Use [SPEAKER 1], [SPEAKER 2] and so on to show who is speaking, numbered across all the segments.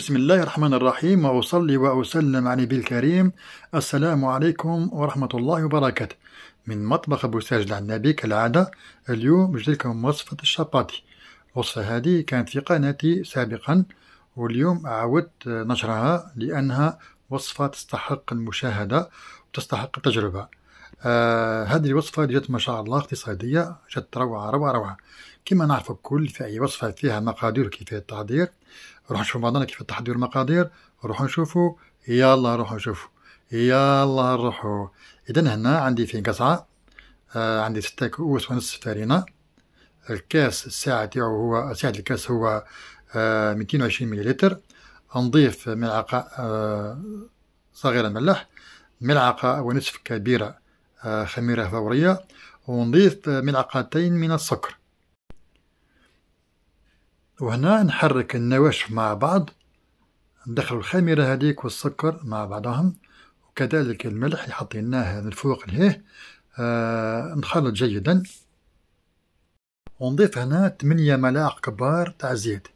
[SPEAKER 1] بسم الله الرحمن الرحيم وأصلي وأسلم على نبي الكريم السلام عليكم ورحمة الله وبركاته من مطبخ أبو ساجد النبي كالعادة اليوم بجد لكم وصفة الشباطي الوصفة هذه كانت في قناتي سابقا واليوم عودت نشرها لأنها وصفة تستحق المشاهدة وتستحق التجربة آه هذه الوصفة اللي جات ما شاء الله اقتصادية جات روعة روعة روعة كما نعرف الكل في أي وصفة فيها مقادير كيفية التحضير روح نشوف بعضنا كيف التحضير المقادير نروح نشوفو يلا نروح نشوفو يلا روحوا إذا هنا عندي في قصعة آه عندي ستة كؤوس ونصف فارينة الكاس الساعة تاعو هو ساعة الكاس هو آه وعشرين مليلتر نضيف ملعقة آه صغيرة ملح ملعقة ونصف كبيرة آه، خميرة فورية ونضيف آه، ملعقتين من السكر وهنا نحرك النواشف مع بعض ندخل الخميرة هذيك والسكر مع بعضهم وكذلك الملح اللي حطيناه من فوق لهيه آه نخلط جيدا ونضيف هنا 8 ملاعق كبار تاع زيت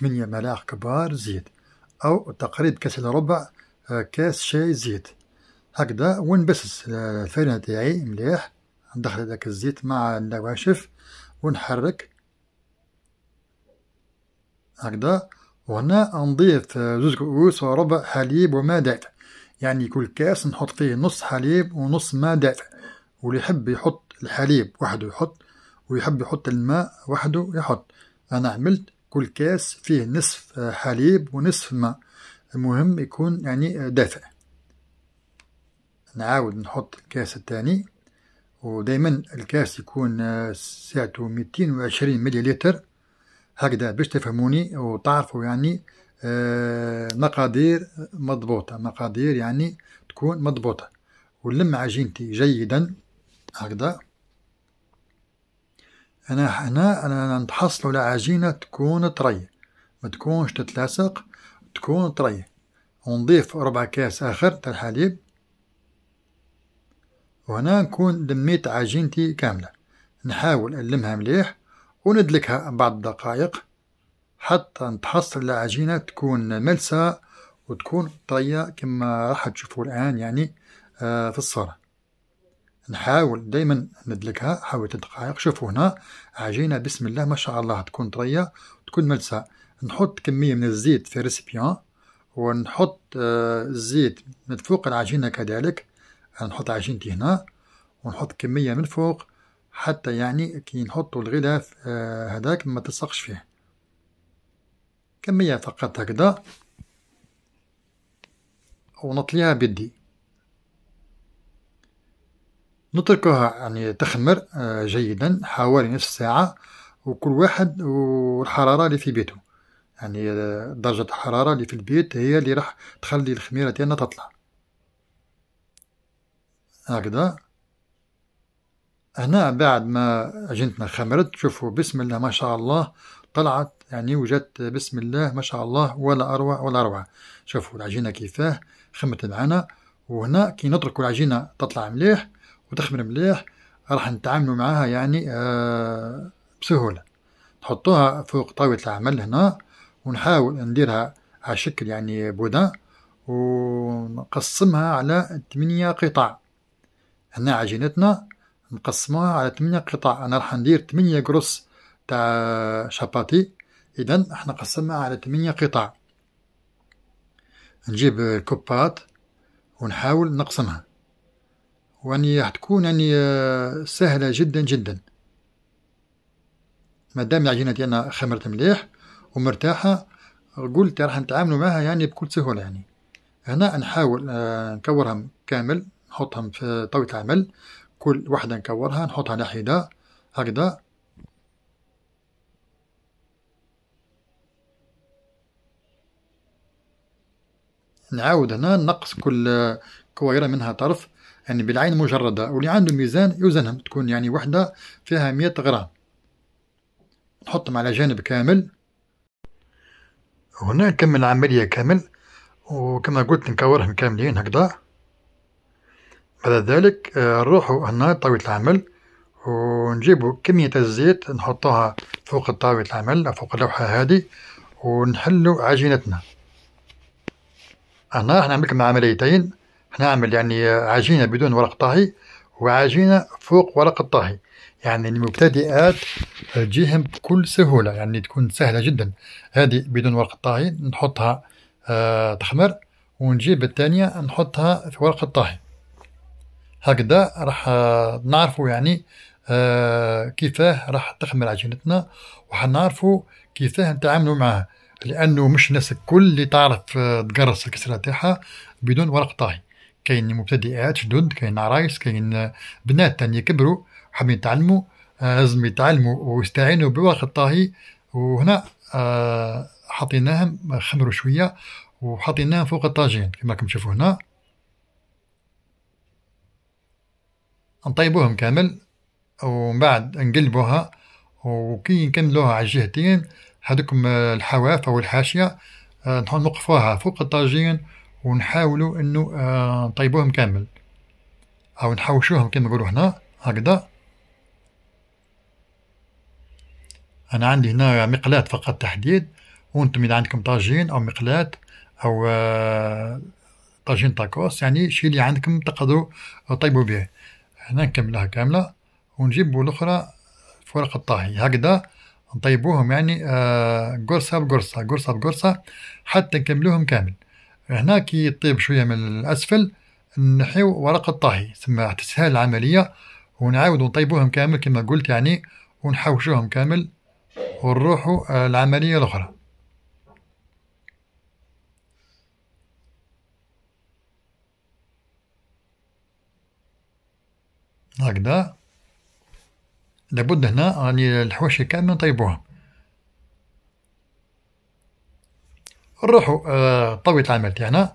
[SPEAKER 1] 8 ملاعق كبار زيت أو تقريبا كاس إلا ربع آه، كاس شاي زيت هكذا ونبسس الفرينة تاعي مليح ندخل هذاك الزيت مع النواشف ونحرك هكذا وهنا نضيف زوج كؤوس وربع حليب وماء دافع يعني كل كاس نحط فيه نص حليب ونص ماء دافع واللي يحب يحط الحليب وحده يحط ويحب يحط الماء وحده يحط أنا عملت كل كاس فيه نصف حليب ونصف ماء المهم يكون يعني دافئ نعاود نحط الكاس الثاني ودايما الكاس يكون سعته 220 مليلتر هكذا باش تفهموني وتعرفوا يعني آه، مقادير مضبوطة مقادير يعني تكون مضبوطة ونلم عجينتي جيدا هكذا أنا هنا أنا نتحصل على عجينة تكون طرية ما تكونش تتلاصق تكون طرية ونضيف ربع كاس آخر تاع الحليب وهنا نكون لميت عجينتي كاملة نحاول نلمها مليح وندلكها بعض الدقائق حتى نتحصل العجينة تكون ملسة وتكون طرية كما راح تشوفوا الآن يعني آه، في الصورة نحاول دايما ندلكها حوالي دقائق شوفوا هنا عجينة بسم الله ما شاء الله تكون طرية وتكون ملسة نحط كمية من الزيت في ريسيبيان ونحط آه، الزيت من فوق العجينة كذلك نحط عجينتي هنا ونحط كمية من فوق حتى يعني كي نحطو الغلاف آه، هذاك ما تلصقش فيه كمية فقط هكذا ونطليها بيدي نتركها يعني تخمر آه، جيدا حوالي نصف ساعة وكل واحد والحرارة اللي في بيته يعني آه، درجة الحرارة اللي في البيت هي اللي راح تخلي الخميرة تاعنا تطلع هكذا هنا بعد ما عجنتنا خمرت شوفوا بسم الله ما شاء الله طلعت يعني وجدت بسم الله ما شاء الله ولا أروع ولا أروع شوفوا العجينة كيفاه خمت معانا وهنا كي نترك العجينة تطلع مليح وتخمر مليح راح نتعاملوا معاها يعني آه بسهولة نحطوها فوق طاولة العمل هنا ونحاول نديرها على شكل يعني بودان ونقسمها على 8 قطع هنا عجينتنا نقسموها على 8 قطع انا راح ندير 8 قرص تاع شاباتي اذا احنا قسمناها على 8 قطع نجيب الكوبات ونحاول نقسمها واني راح تكون يعني سهله جدا جدا مادام العجينه ديالنا خمرت مليح ومرتاحه قلت راح نتعاملوا معها يعني بكل سهوله يعني هنا نحاول آه، نكورها كامل نحطهم في طاولة العمل كل وحدة نكورها نحطها على حدة هكذا نعاود هنا نقص كل كويرة منها طرف يعني بالعين مجردة واللي عنده ميزان يوزنهم تكون يعني وحدة فيها مية غرام نحطهم على جانب كامل هنا نكمل العملية كامل وكما قلت نكورهم كاملين هكذا بعد ذلك نروحو آه، هنا طاولة العمل ونجيبو كمية الزيت نحطوها فوق طاولة العمل أو فوق اللوحة هذه ونحلو عجينتنا هنا راح نعملكم عمليتين نعمل يعني عجينة بدون ورق طهي وعجينة فوق ورق الطهي يعني المبتدئات تجيهم بكل سهولة يعني تكون سهلة جدا هذه بدون ورق الطهي نحطها آه، تخمر ونجيب الثانية نحطها في ورق الطهي هكذا راح نعرفوا يعني آه، كيفاه راح تخمر عجينتنا وحنعرفوا كيفاه نتعاملوا معها لانه مش الناس الكل اللي تعرف آه، تقرص الكسره تاعها بدون ورق طاهي كاين مبتدئات جدد كاين عرايس كاين آه، بنات تانية كبروا حابين يتعلموا لازم يتعلموا ويستعينوا بورق الطاهي وهنا حطيناهم خمروا شويه وحطيناهم فوق الطاجين كما راكم تشوفوا هنا نطيبوهم كامل ومن بعد نقلبوها وكي نكملوها على الجهتين هذوكم الحواف او الحاشيه آه، نوقفوها فوق الطاجين ونحاولوا انه آه، نطيبوهم كامل او نحوشوهم كما نقولوا هنا هكذا انا عندي هنا مقلاة فقط تحديد وانتم اذا عندكم طاجين او مقلاة او آه، طاجين تاكوس يعني شي اللي عندكم تقدروا تطيبوا به هنا نكملها كاملة ونجيبوا الأخرى في ورق الطهي هكذا نطيبوهم يعني آه قرصة بقرصة قرصة بقرصة حتى نكملوهم كامل هنا كي يطيب شوية من الأسفل نحيو ورق الطهي تسمى تسهل العملية ونعاود نطيبوهم كامل كما قلت يعني ونحوشوهم كامل ونروحوا آه، العملية الأخرى هكذا لابد هنا راني الحواشي كامل نطيبوهم نروحو آه طويت العمل تاعنا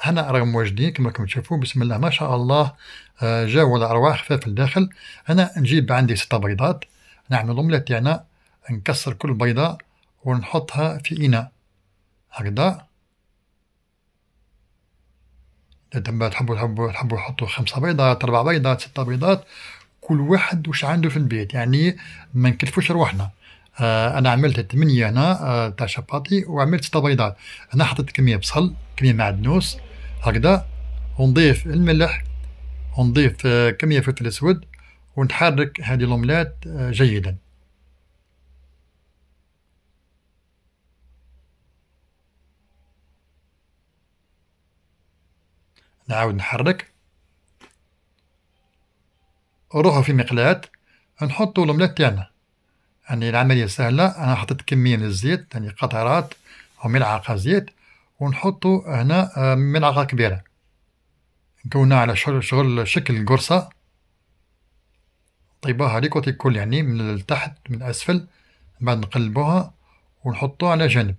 [SPEAKER 1] هنا راه واجدين كما راكم تشوفوا بسم الله ما شاء الله آه جاو الارواح خفاف لداخل انا نجيب عندي ستة بيضات نعمل الاومليت تاعنا نكسر كل بيضه ونحطها في اناء هكذا تما تحبوا تحبوا تحبوا تحطوا خمسة بيضات أربع بيضات ستة بيضات كل واحد وش عنده في البيت يعني ما نكلفوش روحنا آه، أنا عملت ثمانية هنا آه، تاع شباطي وعملت ستة بيضات أنا حطيت كمية بصل كمية معدنوس هكذا ونضيف الملح ونضيف آه، كمية فلفل أسود ونتحرك هذه الأوملات جيدا نعاود نحرك نروحو في مقلاة نحطو الملاة تاعنا يعني العملية سهلة أنا حطيت كمية من الزيت يعني قطرات أو ملعقة زيت ونحطو هنا آه، ملعقة كبيرة نكونها على شغل شكل قرصة طيبوها ليكوتي الكل يعني من التحت من الأسفل بعد نقلبوها ونحطوها على جنب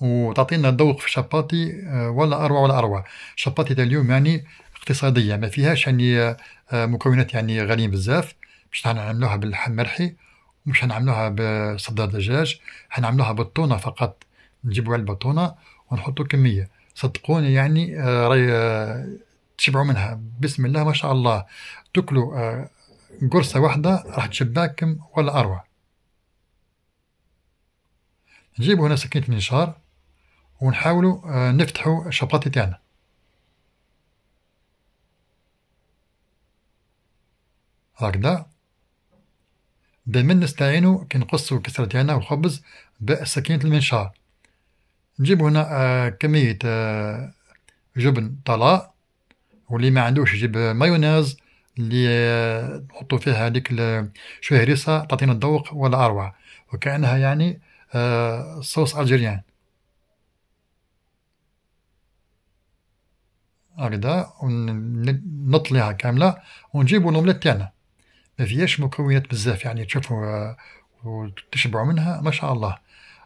[SPEAKER 1] وتعطينا ذوق في شباتي آه، ولا اروع ولا اروع شباتي تاع اليوم يعني اقتصاديه ما فيهاش يعني آه، مكونات يعني غاليين بزاف باش نعملوها باللحم مرحي ومش نعملوها بصدر دجاج حنعملوها بالطونه فقط نجيبوا علبه طونه ونحطوا كميه صدقوني يعني آه، راي تشبعوا منها بسم الله ما شاء الله تاكلوا قرصه واحده راح تشبعكم ولا اروع نجيبوا هنا سكينه منشار ونحاولوا آه، نفتحوا الشباطي تاعنا هكذا دائما نستعينوا كي نقصوا الكسرة تاعنا والخبز بسكينة المنشار نجيب هنا آه، كمية آه، جبن طلاء واللي ما عندوش يجيب مايونيز اللي نحطو فيها هذيك شويه هريسة تعطينا الذوق ولا أروع وكأنها يعني صوص ألجيريان هكذا ونطليها كامله ونجيبوا الاومليت تاعنا ما فيهاش مكونات بزاف يعني تشوفوا آه، وتشبعوا منها ما شاء الله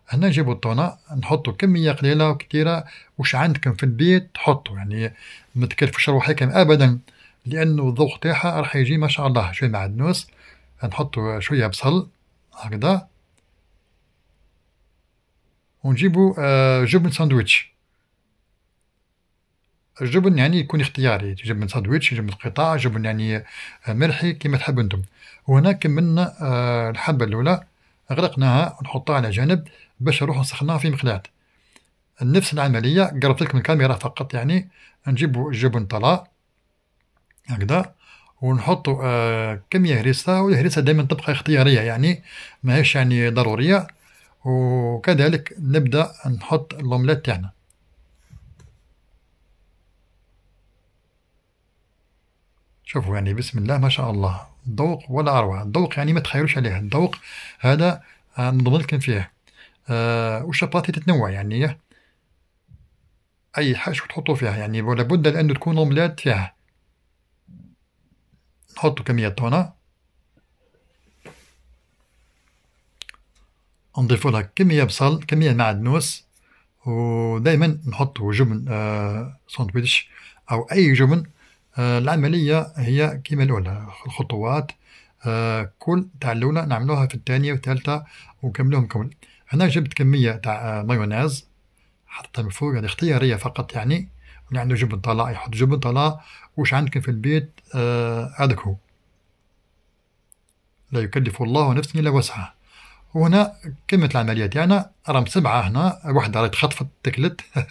[SPEAKER 1] هنا نجيبوا الطونة نحطوا كمية قليلة وكثيرة وش عندكم في البيت تحطوا يعني ما تكلفوش روحكم أبدا لأنه الذوق تاعها راح يجي ما شاء الله شوية معدنوس نحطوا شوية بصل هكذا ونجيبوا آه، جبن ساندويتش الجبن يعني يكون اختياري جبن ساندويتش جبن قطاع جبن يعني ملحي كما تحب انتم وهنا كملنا آه، الحبه الاولى غرقناها ونحطها على جنب باش نروح نسخنها في مقلاة نفس العملية قربت لكم الكاميرا فقط يعني نجيبوا الجبن طلا هكذا ونحط آه كمية هريسة والهريسة دائما تبقى اختيارية يعني ماهيش يعني ضرورية وكذلك نبدأ نحط الأومليت تاعنا شوفوا يعني بسم الله ما شاء الله ذوق ولا اروع الذوق يعني ما تخيلوش عليه الذوق هذا آه، نضمن لكم فيه آه والشباطي تتنوع يعني اي حاجه تحطوا فيها يعني لابد لانه تكون اوملات فيها نحطوا كميه هنا نضيفوا لها كميه بصل كميه معدنوس ودائما نحطوا جبن آه ساندويتش او اي جبن آه، العملية هي كما الأولى الخطوات آه، كل تاع الأولى نعملوها في الثانية والثالثة ونكملوهم كامل هنا جبت كمية تاع آه، مايونيز حطيتها من فوق هذه اختيارية فقط يعني اللي عنده جبن طلاء يحط جبن طلاء وش عندكم في البيت هذاك هو لا يكلف الله نفسا إلا وسعها وهنا كملت العملية تاعنا يعني راهم سبعة هنا واحدة راهي تخطفت تكلت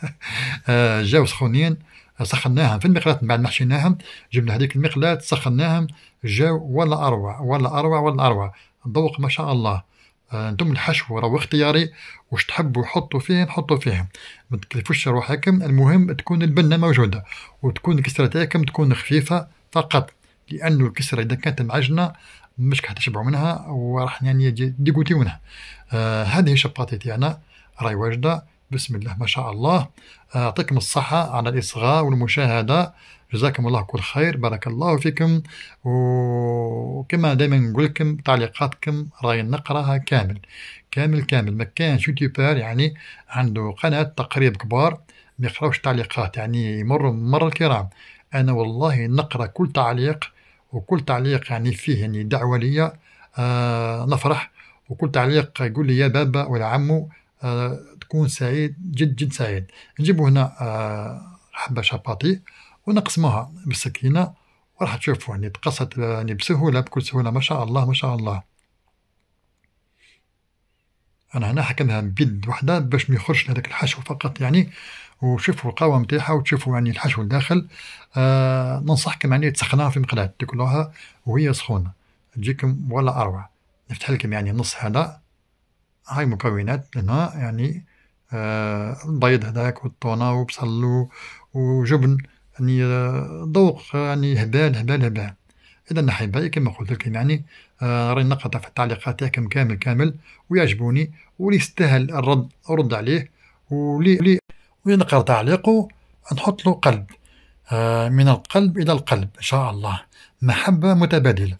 [SPEAKER 1] جاو سخونين سخناهم في المقلاة بعد ما حشيناهم جبنا هذيك المقلاة سخناهم جاو ولا أروع ولا أروع ولا أروع ذوق ما شاء الله آه، انتم الحشو راهو اختياري واش تحبوا حطوا فيه حطوا فيه ما تكلفوش روحكم المهم تكون البنه موجوده وتكون الكسره تاعكم تكون خفيفه فقط لانه الكسره اذا كانت معجنه مش راح تشبعوا منها وراح يعني ديكوتيو منها آه هذه شباطي تاعنا راهي واجده بسم الله ما شاء الله يعطيكم الصحة على الإصغاء والمشاهدة جزاكم الله كل خير بارك الله فيكم وكما دائما نقول لكم تعليقاتكم راي نقراها كامل كامل كامل ما كانش يوتيوبر يعني عنده قناة تقريب كبار ما يقراوش تعليقات يعني يمر مر الكرام أنا والله نقرا كل تعليق وكل تعليق يعني فيه يعني دعوة ليا آه نفرح وكل تعليق يقول لي يا بابا ولا عمو آه، تكون سعيد جد جد سعيد نجيبو هنا آه، حبة شاباطي ونقسموها بالسكينة وراح تشوفوا يعني تقصت آه، يعني بسهولة بكل سهولة ما شاء الله ما شاء الله أنا هنا حكمها بيد وحدة باش ما يخرجش هذاك الحشو فقط يعني وشوفوا القوام نتاعها وتشوفوا يعني الحشو الداخل آه ننصحكم يعني تسخنها في مقلاة تاكلوها وهي سخونة تجيكم ولا أروع نفتح لكم يعني نص هذا هاي مكونات الماء يعني البيض آه، هذاك والطونة وبصل وجبن يعني آه، ذوق يعني هبال هبال هبال اذا احبائي كما قلت لكم يعني آه، راني نقطع في التعليقات تاعكم كامل كامل ويعجبوني واللي يستاهل الرد ارد عليه واللي لي نقرا تعليقه نحط له قلب آه من القلب الى القلب ان شاء الله محبه متبادله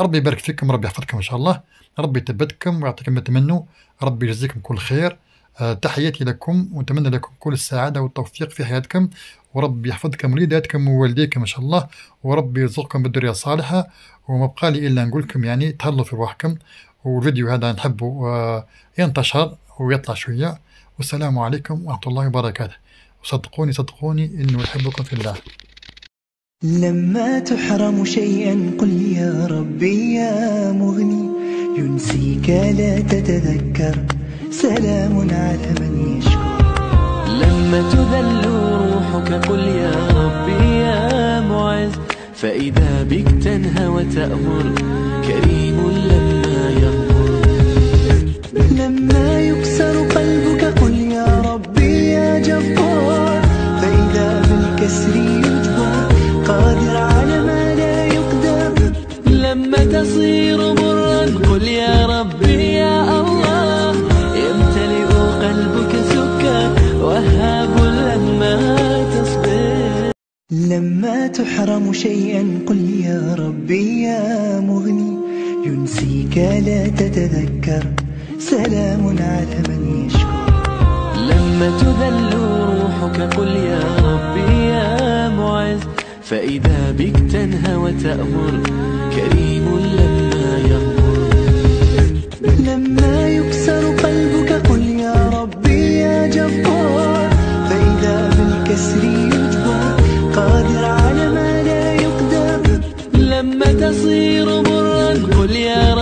[SPEAKER 1] ربي يبارك فيكم ربي يحفظكم ان شاء الله ربي يثبتكم ويعطيكم ما تمنوا ربي يجزيكم كل خير آه، تحياتي لكم ونتمنى لكم كل السعاده والتوفيق في حياتكم وربي يحفظكم وليداتكم ووالديكم ان شاء الله وربي يرزقكم بالذريه الصالحه وما بقى لي الا نقول لكم يعني تهلوا في روحكم والفيديو هذا نحبه آه، ينتشر ويطلع شويه والسلام عليكم ورحمه الله وبركاته وصدقوني صدقوني انه يحبكم في الله لما تحرم شيئا قل يا ربي يا مغني ينسيك لا تتذكر سلام على من يشكر لما تذل روحك قل يا ربي يا معز فإذا بك تنهى وتأمر كريم لما يغفر لما تحرم شيئا قل يا ربي يا مغني ينسيك لا تتذكر سلام على من يشكر لما تذل روحك قل يا ربي يا معز فإذا بك تنهى وتأمر كريم لما يغمر لما يكسر قلبك قل يا ربي يا جبار فإذا بالكسر تصير برا قل يا